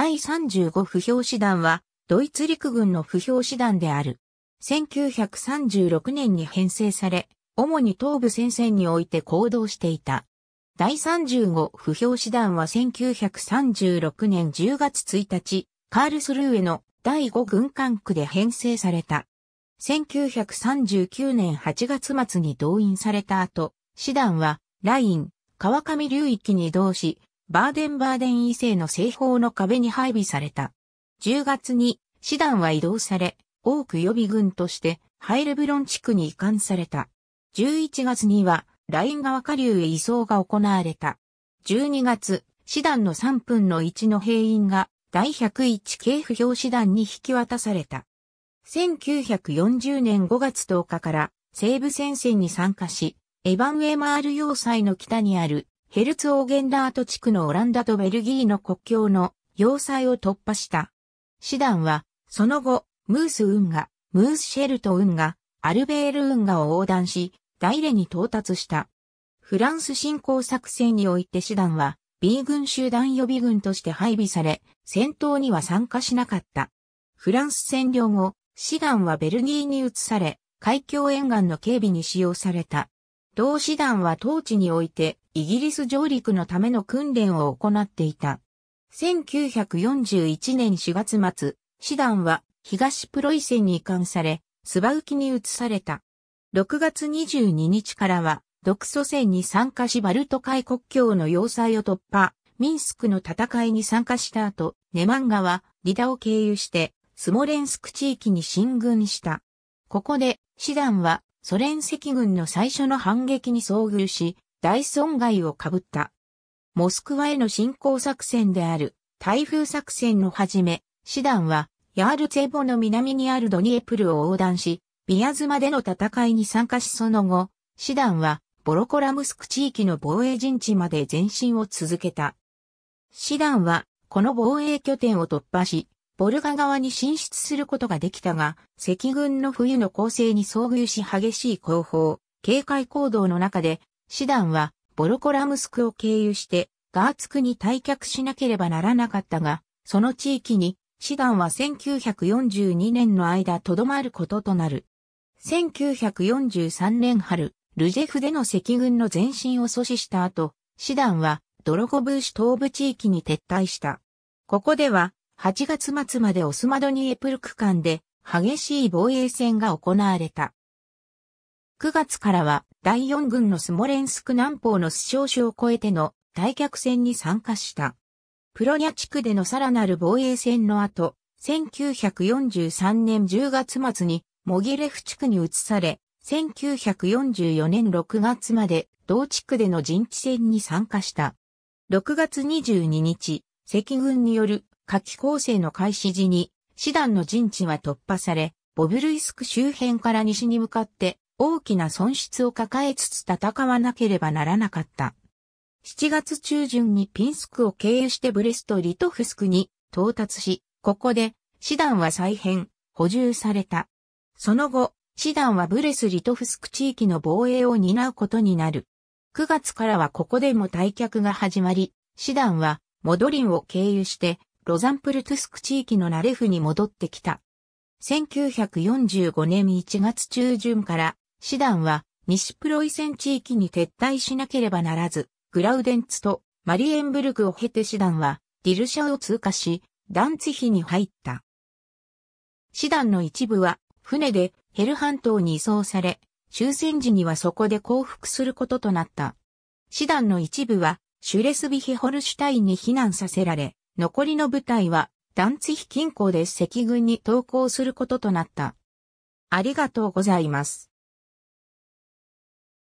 第35不評師団は、ドイツ陸軍の不評師団である。1936年に編成され、主に東部戦線において行動していた。第35不評師団は1936年10月1日、カールスルーへの第5軍管区で編成された。1939年8月末に動員された後、師団は、ライン、川上流域に移動し、バーデンバーデン異性の西方の壁に配備された。10月に、師団は移動され、多く予備軍として、ハイレブロン地区に移管された。11月には、ライン川下流へ移送が行われた。12月、師団の3分の1の兵員が、第101系不評師団に引き渡された。1940年5月10日から西部戦線に参加し、エヴァン・ウェイ・マール要塞の北にあるヘルツオーゲンダート地区のオランダとベルギーの国境の要塞を突破した。師団は、その後、ムース運河、ムースシェルト運河、アルベール運河を横断し、大連に到達した。フランス侵攻作戦において師団は、B 軍集団予備軍として配備され、戦闘には参加しなかった。フランス占領後、師団はベルギーに移され、海峡沿岸の警備に使用された。同師団は当地において、イギリス上陸のための訓練を行っていた。1941年4月末、師団は東プロイセンに移管され、スバウキに移された。6月22日からは、独ソ戦に参加しバルト海国境の要塞を突破、ミンスクの戦いに参加した後、ネマン川、リダを経由して、スモレンスク地域に進軍した。ここで、師団は、ソ連赤軍の最初の反撃に遭遇し、大損害をかぶった。モスクワへの侵攻作戦である台風作戦のはじめ、師団はヤールツェボの南にあるドニエプルを横断し、ビアズマでの戦いに参加しその後、師団はボロコラムスク地域の防衛陣地まで前進を続けた。師団はこの防衛拠点を突破し、ボルガ側に進出することができたが、赤軍の冬の攻勢に遭遇し激しい後方、警戒行動の中で師団はボロコラムスクを経由してガーツクに退却しなければならなかったが、その地域に師団は1942年の間とどまることとなる。1943年春、ルジェフでの赤軍の前進を阻止した後、師団はドロゴブーシ東部地域に撤退した。ここでは8月末までオスマドニエプル区間で激しい防衛戦が行われた。9月からは第4軍のスモレンスク南方のスショーシを越えての退却戦に参加した。プロニャ地区でのさらなる防衛戦の後、1943年10月末にモギレフ地区に移され、1944年6月まで同地区での陣地戦に参加した。6月22日、赤軍による夏季攻勢の開始時に、師団の陣地は突破され、ボブルイスク周辺から西に向かって大きな損失を抱えつつ戦わなければならなかった。7月中旬にピンスクを経由してブレスト・リトフスクに到達し、ここで、師団は再編、補充された。その後、師団はブレス・リトフスク地域の防衛を担うことになる。9月からはここでも退却が始まり、師団はモドリンを経由して、ロザンプルトゥスク地域のナレフに戻ってきた。1945年1月中旬から師団は西プロイセン地域に撤退しなければならず、グラウデンツとマリエンブルグを経て師団はディルシャを通過し、ダンツヒに入った。師団の一部は船でヘル半島に移送され、終戦時にはそこで降伏することとなった。師団の一部はシュレスビヒホルシュタインに避難させられ、残りの部隊はダンツヒ近郊で赤軍に投降することとなった。ありがとうございます。